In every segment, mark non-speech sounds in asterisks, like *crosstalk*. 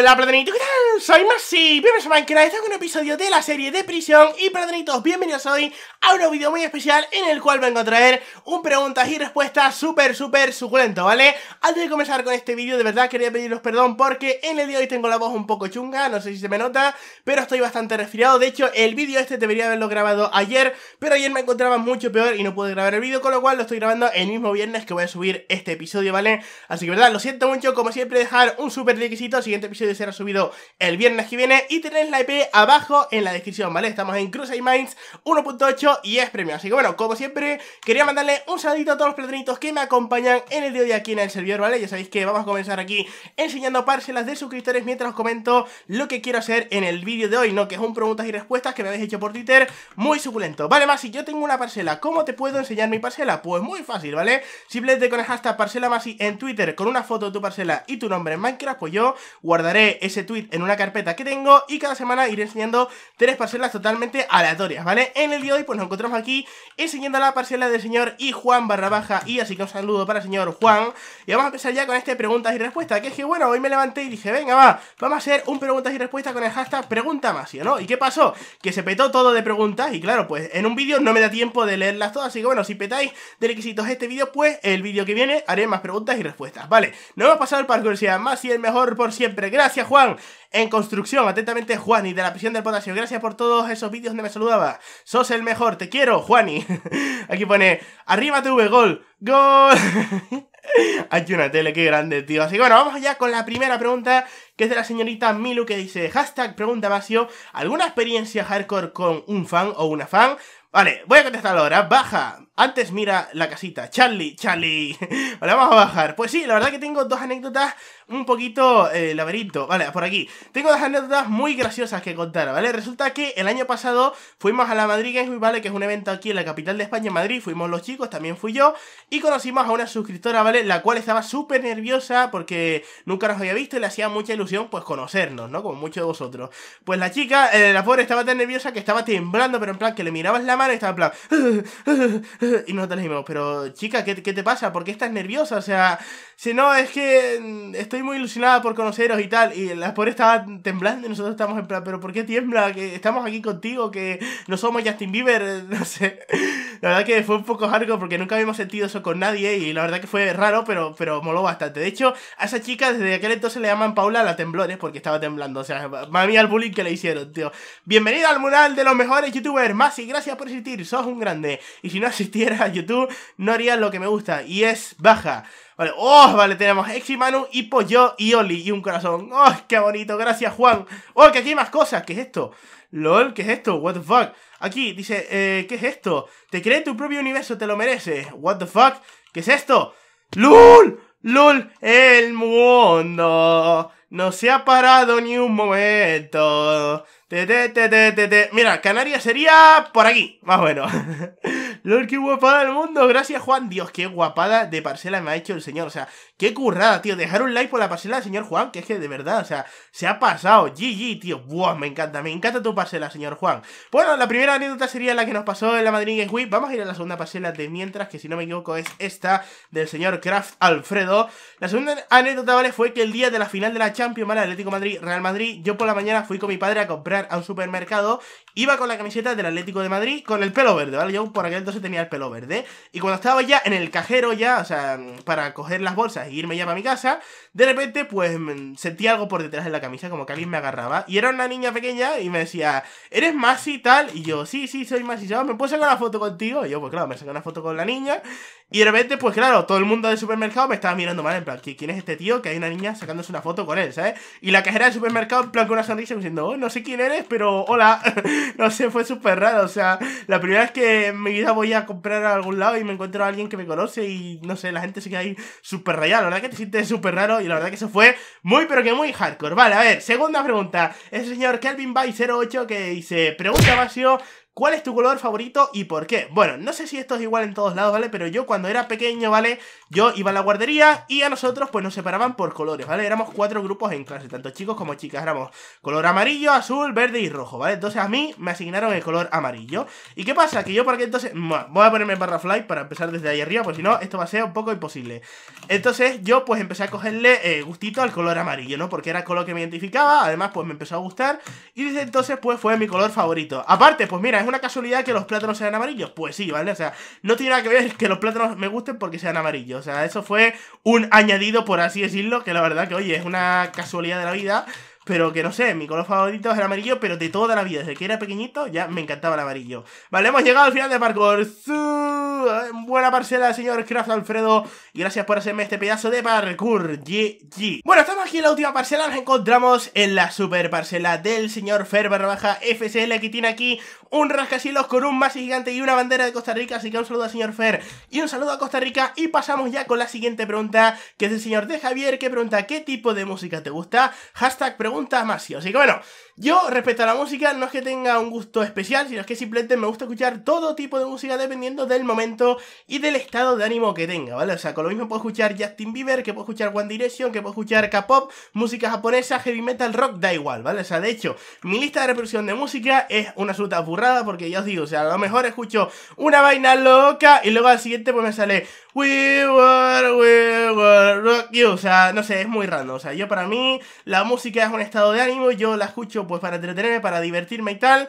Hola, Platanitos, ¿qué tal? Soy Masi bienvenidos a Minecraft, estamos con un episodio de la serie de prisión Y Platanitos, bienvenidos hoy a un vídeo muy especial en el cual vengo a traer un preguntas y respuestas súper, súper suculento, ¿vale? Antes de comenzar con este vídeo, de verdad quería pediros perdón porque en el día de hoy tengo la voz un poco chunga, no sé si se me nota Pero estoy bastante resfriado, de hecho el vídeo este debería haberlo grabado ayer Pero ayer me encontraba mucho peor y no pude grabar el vídeo, con lo cual lo estoy grabando el mismo viernes que voy a subir este episodio, ¿vale? Así que verdad, lo siento mucho, como siempre dejar un súper requisito, siguiente episodio será subido el viernes que viene y tenéis la IP e abajo en la descripción, ¿vale? Estamos en Crusade Minds 1.8 y es premio. Así que bueno, como siempre, quería mandarle un saludito a todos los platanitos que me acompañan en el día de hoy aquí en el servidor, ¿vale? Ya sabéis que vamos a comenzar aquí enseñando parcelas de suscriptores mientras os comento lo que quiero hacer en el vídeo de hoy, ¿no? Que es un preguntas y respuestas que me habéis hecho por Twitter muy suculento. Vale, más si yo tengo una parcela, ¿cómo te puedo enseñar mi parcela? Pues muy fácil, ¿vale? Simplemente con el hasta parcela más en Twitter con una foto de tu parcela y tu nombre en Minecraft, pues yo guardaré ese tweet en una carpeta que tengo y cada semana iré enseñando tres parcelas totalmente aleatorias, ¿vale? En el día de hoy pues nos encontramos aquí enseñando la parcela del señor y Juan barra baja y así que un saludo para el señor Juan y vamos a empezar ya con este preguntas y respuestas, que es que bueno, hoy me levanté y dije, venga va, vamos a hacer un preguntas y respuestas con el hashtag pregunta más, ¿no? ¿Y qué pasó? Que se petó todo de preguntas y claro, pues en un vídeo no me da tiempo de leerlas todas, así que bueno, si petáis de requisitos este vídeo, pues el vídeo que viene haré más preguntas y respuestas, ¿vale? No hemos pasado el parkour, sea más y el mejor por siempre, gracias. Gracias, Juan. En construcción, atentamente, Juan y de la prisión del potasio. Gracias por todos esos vídeos donde me saludaba. Sos el mejor, te quiero, Juan y *laughs* Aquí pone, arriba TV, gol, gol. hay *laughs* una tele, qué grande, tío. Así que bueno, vamos allá con la primera pregunta, que es de la señorita Milu, que dice, hashtag pregunta vacío, ¿alguna experiencia hardcore con un fan o una fan? Vale, voy a contestarlo ahora. Baja, antes mira la casita. Charlie, Charlie. Ahora *laughs* vamos a bajar. Pues sí, la verdad que tengo dos anécdotas un poquito eh, laberinto. Vale, por aquí. Tengo dos anécdotas muy graciosas que contar, ¿vale? Resulta que el año pasado fuimos a la Madrid Games ¿vale? Que es un evento aquí en la capital de España, Madrid. Fuimos los chicos, también fui yo. Y conocimos a una suscriptora, ¿vale? La cual estaba súper nerviosa porque nunca nos había visto y le hacía mucha ilusión, pues, conocernos, ¿no? Como muchos de vosotros. Pues la chica, eh, la pobre, estaba tan nerviosa que estaba temblando, pero en plan que le mirabas la mano y estaba en plan... *laughs* Ah, ah, ah, *laughs* y nosotros dijimos, pero chica, ¿qué, ¿qué, te pasa? ¿Por qué estás nerviosa? O sea, si no, es que mm, estoy muy ilusionada por conoceros y tal. Y la pobre estaba temblando y nosotros estamos en plan, pero ¿por qué tiembla? Que estamos aquí contigo, que no somos Justin Bieber, *laughs* no sé. La verdad que fue un poco largo porque nunca habíamos sentido eso con nadie y la verdad que fue raro, pero, pero moló bastante. De hecho, a esa chica desde aquel entonces le llaman Paula la Temblores porque estaba temblando. O sea, mami al bullying que le hicieron, tío. Bienvenida al mural de los mejores youtubers, más y gracias por existir, sos un grande. Y si no asistiera a YouTube, no haría lo que me gusta y es baja. Vale, oh, vale, tenemos Eximanu y Hippo, yo y Oli y un corazón. Oh, qué bonito, gracias Juan. Oh, que aquí hay más cosas, ¿qué es esto? LOL, ¿qué es esto? What the fuck? Aquí dice, eh, ¿qué es esto? Te crees tu propio universo, te lo mereces. What the fuck? ¿Qué es esto? ¡LOL! ¡LOL! El mundo no se ha parado ni un momento. Te, te, te, te, te, te. Mira, Canarias sería por aquí, más bueno. *laughs* lo que guapada del mundo. Gracias, Juan. Dios, qué guapada de parcela me ha hecho el señor. O sea, qué currada, tío. Dejar un like por la parcela del señor Juan, que es que de verdad, o sea, se ha pasado. GG, tío. Buah, me encanta, me encanta tu parcela, señor Juan. Bueno, la primera anécdota sería la que nos pasó en la Madrid Game Week. Vamos a ir a la segunda parcela de mientras, que si no me equivoco es esta del señor Kraft Alfredo. La segunda anécdota, ¿vale? Fue que el día de la final de la Champions, ¿vale? Atlético Madrid-Real Madrid, yo por la mañana fui con mi padre a comprar a un supermercado. Iba con la camiseta del Atlético de Madrid con el pelo verde, ¿vale? Yo por aquel se tenía el pelo verde. Y cuando estaba ya en el cajero ya, o sea, para coger las bolsas e irme ya para mi casa, de repente pues mm, sentí algo por detrás de la camisa, como que alguien me agarraba. Y era una niña pequeña y me decía, ¿eres Masi tal? Y yo, sí, sí, soy Masi. Ah, ¿Me puedo sacar una foto contigo? Y yo, pues claro, me saco una foto con la niña. Y de repente, pues claro, todo el mundo del supermercado me estaba mirando mal, en plan, ¿quién es este tío? Que hay una niña sacándose una foto con él, ¿sabes? Y la cajera del supermercado, en plan, con una sonrisa, diciendo, oh, no sé quién eres, pero hola. *laughs* no sé, fue súper raro, o sea, la primera vez que en mi vida voy a comprar a algún lado y me encuentro a alguien que me conoce y, no sé, la gente se queda ahí súper rayada. La verdad que te sientes súper raro y la verdad que eso fue muy, pero que muy hardcore. Vale, a ver, segunda pregunta. El señor Kelvin 08 que dice, pregunta vacío, ¿Cuál es tu color favorito y por qué? Bueno, no sé si esto es igual en todos lados, ¿vale? Pero yo cuando era pequeño, ¿vale? Yo iba a la guardería y a nosotros pues nos separaban por colores, ¿vale? Éramos cuatro grupos en clase, tanto chicos como chicas. Éramos color amarillo, azul, verde y rojo, ¿vale? Entonces a mí me asignaron el color amarillo. ¿Y qué pasa? Que yo porque entonces... voy a ponerme barra fly para empezar desde ahí arriba, Porque si no, esto va a ser un poco imposible. Entonces yo pues empecé a cogerle eh, gustito al color amarillo, ¿no? Porque era el color que me identificaba, además pues me empezó a gustar y desde entonces pues fue mi color favorito. Aparte, pues mira, ¿es una casualidad que los plátanos sean amarillos? Pues sí, ¿vale? O sea, no tiene nada que ver que los plátanos me gusten porque sean amarillos. O sea, eso fue un añadido, por así decirlo, que la verdad que, oye, es una casualidad de la vida. Pero que no sé, mi color favorito es el amarillo, pero de toda la vida, desde que era pequeñito ya me encantaba el amarillo. Vale, hemos llegado al final de parkour. Eh, buena parcela, señor Craft Alfredo. Y gracias por hacerme este pedazo de parkour. GG. Bueno, estamos aquí en la última parcela. Nos encontramos en la super parcela del señor Fer barra baja FSL que tiene aquí un rascacielos con un masi gigante y una bandera de Costa Rica. Así que un saludo al señor Fer y un saludo a Costa Rica. Y pasamos ya con la siguiente pregunta, que es el señor de Javier, que pregunta ¿qué tipo de música te gusta? Hashtag pregunta Masio. Así que bueno, yo respeto a la música no es que tenga un gusto especial, sino es que simplemente me gusta escuchar todo tipo de música dependiendo del momento y del estado de ánimo que tenga, ¿vale? O sea, con lo mismo puedo escuchar Justin Bieber, que puedo escuchar One Direction, que puedo escuchar K-pop, música japonesa, heavy metal, rock, da igual, ¿vale? O sea, de hecho, mi lista de reproducción de música es una absoluta porque ya os digo, o sea, a lo mejor escucho una vaina loca y luego al siguiente pues me sale We we rock you. O sea, no sé, es muy raro O sea, yo para mí la música es un estado de ánimo, yo la escucho pues para entretenerme, para divertirme y tal.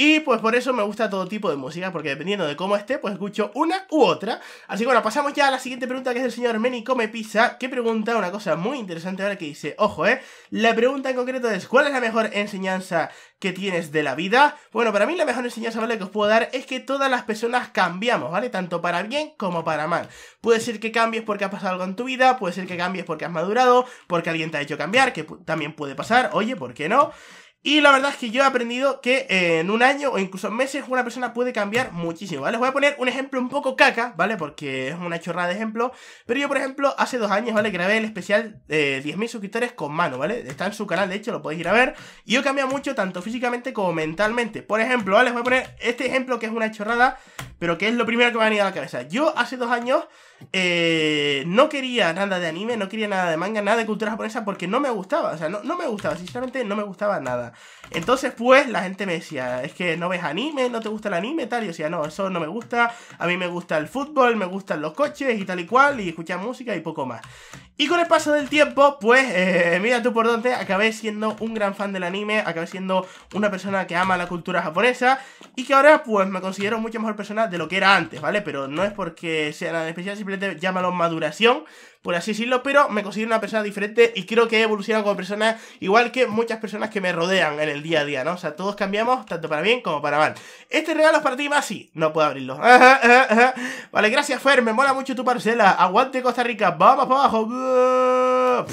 Y pues por eso me gusta todo tipo de música, porque dependiendo de cómo esté, pues escucho una u otra. Así que bueno, pasamos ya a la siguiente pregunta que es del señor Meni Come pisa que pregunta una cosa muy interesante ahora que dice, ojo, eh, la pregunta en concreto es, ¿cuál es la mejor enseñanza que tienes de la vida? Bueno, para mí la mejor enseñanza ¿vale? que os puedo dar es que todas las personas cambiamos, ¿vale? Tanto para bien como para mal. Puede ser que cambies porque ha pasado algo en tu vida, puede ser que cambies porque has madurado, porque alguien te ha hecho cambiar, que también puede pasar, oye, ¿por qué no? Y la verdad es que yo he aprendido que eh, en un año o incluso en meses una persona puede cambiar muchísimo, ¿vale? voy a poner un ejemplo un poco caca, ¿vale? Porque es una chorrada de ejemplo. Pero yo, por ejemplo, hace dos años, ¿vale? Grabé el especial de 10.000 suscriptores con mano, ¿vale? Está en su canal, de hecho, lo podéis ir a ver. Y yo he mucho, tanto físicamente como mentalmente. Por ejemplo, les voy a poner este ejemplo que es una chorrada, pero que es lo primero que me ha venido a la cabeza. Yo hace dos años eh, no quería nada de anime, no quería nada de manga, nada de cultura japonesa porque no me gustaba, o sea, no, no, me gustaba, sinceramente no me gustaba nada. Entonces, pues, la gente me decía, es que no ves anime, no te gusta el anime, tal, y yo decía, no, eso no me gusta, a mí me gusta el fútbol, me gustan los coches y tal y cual, y escuchar música y poco más. Y con el paso del tiempo, pues, eh, mira tú por dónde, acabé siendo un gran fan del anime, acabé siendo una persona que ama la cultura japonesa y que ahora, pues, me considero mucho mejor persona de lo que era antes, ¿vale? Pero no es porque sea nada especial, simplemente llámalo maduración, por así decirlo, pero me considero una persona diferente y creo que he evolucionado como persona igual que muchas personas que me rodean en el día a día, ¿no? O sea, todos cambiamos, tanto para bien como para mal. Este regalo es para ti, Masi. No puedo abrirlo. Vale, gracias, Fer. Me mola mucho tu parcela. Aguante Costa Rica. Vamos para abajo.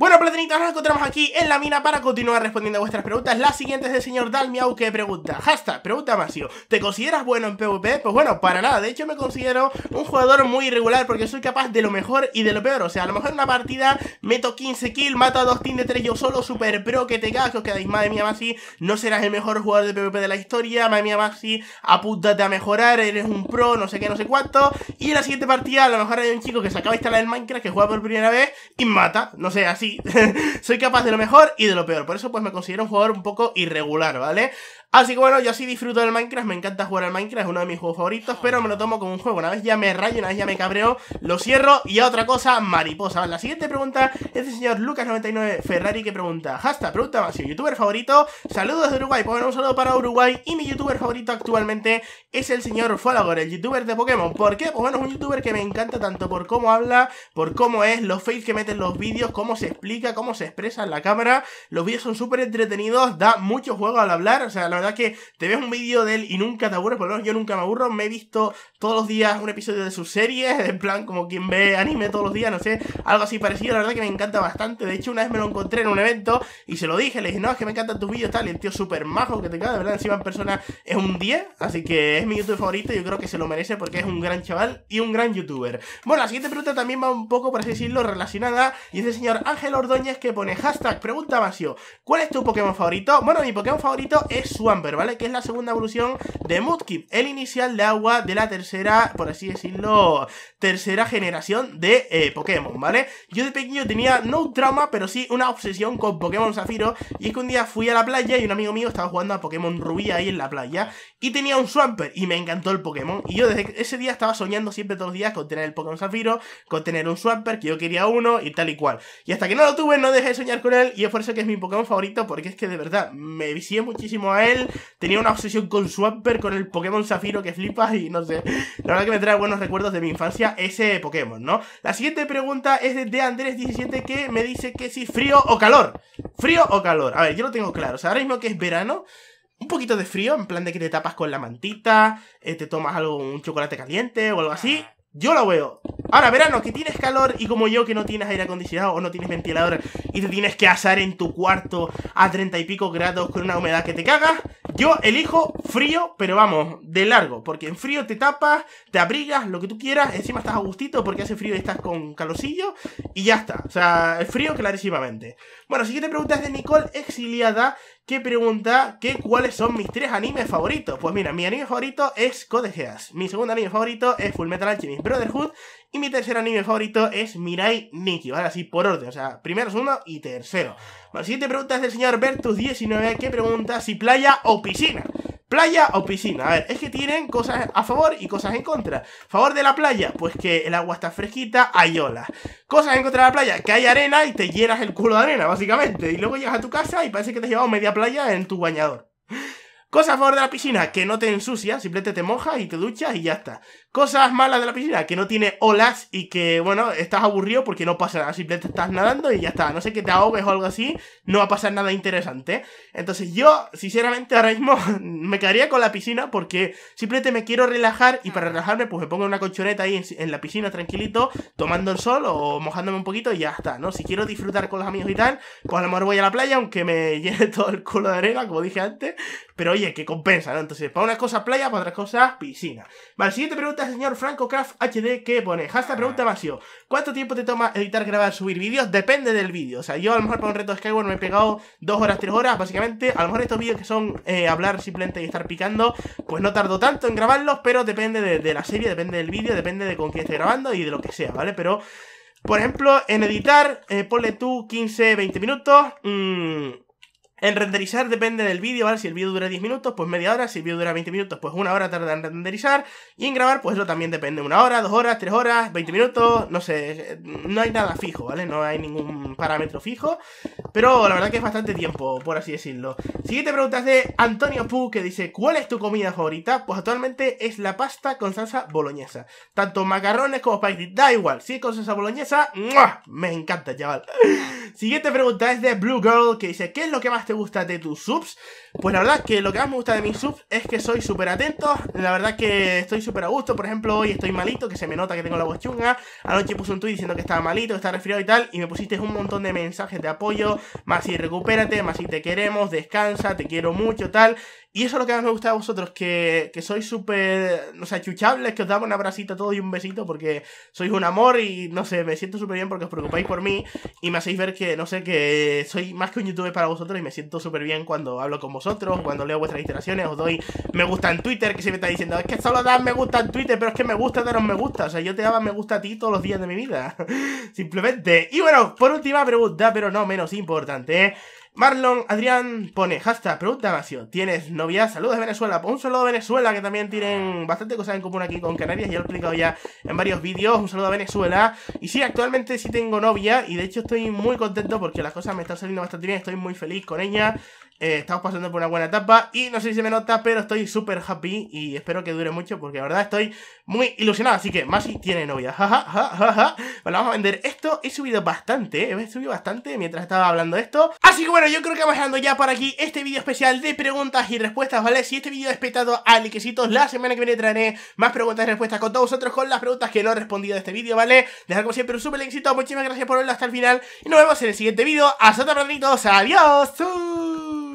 Bueno, platanitos, nos encontramos aquí en la mina para continuar respondiendo a vuestras preguntas. La siguiente es del señor Dalmiau que pregunta, Hasta. pregunta Masio, ¿te consideras bueno en PvP? Pues bueno, para nada, de hecho me considero un jugador muy irregular porque soy capaz de lo mejor y de lo peor. O sea, a lo mejor en una partida meto 15 kills, mato a dos teams de tres yo solo, super pro que te cagas, que os quedáis, madre mía Masi, no serás el mejor jugador de PvP de la historia, madre mía Masi, apúntate a mejorar, eres un pro, no sé qué, no sé cuánto. Y en la siguiente partida a lo mejor hay un chico que se acaba de instalar el Minecraft, que juega por primera vez y mata, no sé, así *laughs* soy, capaz de lo mejor y de lo peor. Por eso pues me considero un jugador un poco irregular, ¿vale? Así que bueno, yo sí disfruto del Minecraft, me encanta jugar al Minecraft, es uno de mis juegos favoritos, pero me lo tomo como un juego. Una vez ya me rayo, una vez ya me cabreo, lo cierro y a otra cosa, mariposa. La siguiente pregunta es del señor Lucas99 Ferrari que pregunta, ¿Hasta pregunta más, youtuber favorito, saludos de Uruguay, pues bueno, un saludo para Uruguay y mi youtuber favorito actualmente es el señor Falagor, el youtuber de Pokémon. ¿Por qué? Pues bueno, es un youtuber que me encanta tanto por cómo habla, por cómo es, los fails que meten los vídeos, cómo se explica, cómo se expresa en la cámara. Los vídeos son súper entretenidos, da mucho juego al hablar, o sea, la verdad que te ves un vídeo de él y nunca te aburres, por lo menos yo nunca me aburro. Me he visto todos los días un episodio de sus series, en plan como quien ve anime todos los días, no sé, algo así parecido. La verdad que me encanta bastante. De hecho, una vez me lo encontré en un evento y se lo dije, le dije, no, es que me encantan tus vídeos, tal. Y el tío súper majo que te queda, de verdad, encima en persona es un 10, así que es mi youtuber favorito. Yo creo que se lo merece porque es un gran chaval y un gran youtuber. Bueno, la siguiente pregunta también va un poco, por así decirlo, relacionada. Y es el señor Ángel Ordóñez que pone hashtag pregunta vacío. ¿Cuál es tu Pokémon favorito? Bueno, mi Pokémon favorito es su ¿vale? Que es la segunda evolución de Mudkip, el inicial de agua de la tercera, por así decirlo, tercera generación de eh, Pokémon, ¿vale? Yo de pequeño tenía, no un trauma, pero sí una obsesión con Pokémon Zafiro, y es que un día fui a la playa y un amigo mío estaba jugando a Pokémon Rubí ahí en la playa, y tenía un Swampert, y me encantó el Pokémon, y yo desde ese día estaba soñando siempre todos los días con tener el Pokémon Zafiro, con tener un Swampert, que yo quería uno, y tal y cual. Y hasta que no lo tuve, no dejé de soñar con él, y es por eso que es mi Pokémon favorito, porque es que de verdad, me visité muchísimo a él, tenía una obsesión con Swampert, con el Pokémon Zafiro que flipa y no sé, la verdad que me trae buenos recuerdos de mi infancia, ese Pokémon, ¿no? La siguiente pregunta es de Andrés17 que me dice que si frío o calor. Frío o calor. A ver, yo lo tengo claro. O sea, ahora mismo que es verano, un poquito de frío, en plan de que te tapas con la mantita, eh, te tomas algo, un chocolate caliente o algo así. Yo lo veo. Ahora, verano, que tienes calor y como yo que no tienes aire acondicionado o no tienes ventilador y te tienes que asar en tu cuarto a treinta y pico grados con una humedad que te cagas, yo elijo frío, pero vamos, de largo, porque en frío te tapas, te abrigas, lo que tú quieras, encima estás a gustito porque hace frío y estás con calosillo y ya está. O sea, el frío clarísimamente. Bueno, siguiente pregunta es de Nicole Exiliada, ¿Qué pregunta cuáles son mis tres animes favoritos. Pues mira, mi anime favorito es Code Geass, mi segundo anime favorito es Fullmetal Alchemist Brotherhood y mi tercer anime favorito es Mirai Nikki, ¿vale? Así por orden, o sea, primero, uno y tercero. La siguiente pregunta es del señor Bertus19 qué pregunta si playa o piscina. ¿Playa o piscina? A ver, es que tienen cosas a favor y cosas en contra. ¿Favor de la playa? Pues que el agua está fresquita, hay olas. ¿Cosas en contra de la playa? Que hay arena y te llenas el culo de arena, básicamente. Y luego llegas a tu casa y parece que te has llevado media playa en tu bañador. Cosas a favor de la piscina, que no te ensucia, simplemente te mojas y te duchas y ya está. Cosas malas de la piscina, que no tiene olas y que, bueno, estás aburrido porque no pasa nada, simplemente estás nadando y ya está. No sé que te ahogues o algo así, no va a pasar nada interesante. Entonces yo, sinceramente, ahora mismo *laughs* me quedaría con la piscina porque simplemente me quiero relajar y para relajarme pues me pongo una colchoneta ahí en, la piscina tranquilito, tomando el sol o mojándome un poquito y ya está, ¿no? Si quiero disfrutar con los amigos y tal, pues a lo mejor voy a la playa aunque me *laughs* llene todo el culo de arena, como dije antes, pero que compensa, ¿no? Entonces, para una cosa playa, para otras cosas piscina. Vale, siguiente pregunta, señor Franco Craft HD, que pone, ¿hasta pregunta vacío. ¿Cuánto tiempo te toma editar, grabar, subir vídeos? Depende del vídeo. O sea, yo a lo mejor para un reto de Skyward me he pegado dos horas, tres horas, básicamente. A lo mejor estos vídeos que son eh, hablar simplemente y estar picando, pues no tardo tanto en grabarlos, pero depende de, la serie, depende del vídeo, depende de con quién esté grabando y de lo que sea, ¿vale? Pero, por ejemplo, en editar, eh, ponle tú 15, 20 minutos. Mmm, en renderizar depende del vídeo, ¿vale? Si el vídeo dura 10 minutos, pues media hora. Si el vídeo dura 20 minutos, pues una hora tarda en renderizar. Y en grabar, pues eso también depende. Una hora, dos horas, tres horas, 20 minutos, no sé. No hay nada fijo, ¿vale? No hay ningún parámetro fijo. Pero la verdad que es bastante tiempo, por así decirlo. Siguiente pregunta es de Antonio Pu, que dice, ¿cuál es tu comida favorita? Pues actualmente es la pasta con salsa boloñesa. Tanto macarrones como spicy, da igual. Si es con salsa boloñesa, me encanta, chaval. *laughs* Siguiente pregunta es de Blue Girl, que dice, ¿qué es lo que más te gusta de tus subs. Pues la verdad que lo que más me gusta de mi sub es que soy súper atento. La verdad que estoy súper a gusto. Por ejemplo, hoy estoy malito, que se me nota que tengo la voz chunga. Anoche puse un tuit diciendo que estaba malito, que estaba resfriado y tal. Y me pusiste un montón de mensajes de apoyo. Más si recupérate, más si te queremos, descansa, te quiero mucho, tal. Y eso es lo que más me gusta de vosotros, que, que sois súper, no sé, chuchables, que os damos un abracito todo y un besito porque sois un amor y, no sé, me siento súper bien porque os preocupáis por mí y me hacéis ver que, no sé, que soy más que un youtuber para vosotros y me siento súper bien cuando hablo con vosotros vosotros, cuando leo vuestras iteraciones, os doy me gusta en Twitter, que se me está diciendo, es que solo das me gusta en Twitter, pero es que me gusta daros me gusta. O sea, yo te daba me gusta a ti todos los días de mi vida. *laughs* Simplemente. Y bueno, por última pregunta, pero no menos importante, ¿eh? Marlon Adrián pone hashtag pregunta vacío, ¿Tienes novia? Saludos de Venezuela. Un saludo a Venezuela, que también tienen bastante cosas en común aquí con Canarias. Ya lo he explicado ya en varios vídeos. Un saludo a Venezuela. Y sí, actualmente sí tengo novia. Y de hecho estoy muy contento porque las cosas me están saliendo bastante bien. Estoy muy feliz con ella. Eh, estamos pasando por una buena etapa y no sé si se me nota, pero estoy súper happy y espero que dure mucho porque la verdad estoy muy ilusionado. Así que Masi tiene novia. jaja, bueno, vamos a vender esto. He subido bastante, eh, he subido bastante mientras estaba hablando esto. Así que bueno, yo creo que vamos dejando ya por aquí este vídeo especial de preguntas y respuestas, ¿vale? Si este vídeo ha respetado a liquecitos, la semana que viene traeré más preguntas y respuestas con todos vosotros con las preguntas que no he respondido de este vídeo, ¿vale? Dejar como siempre un súper éxito. Muchísimas gracias por verlo hasta el final y nos vemos en el siguiente vídeo. Hasta pronto, adiós.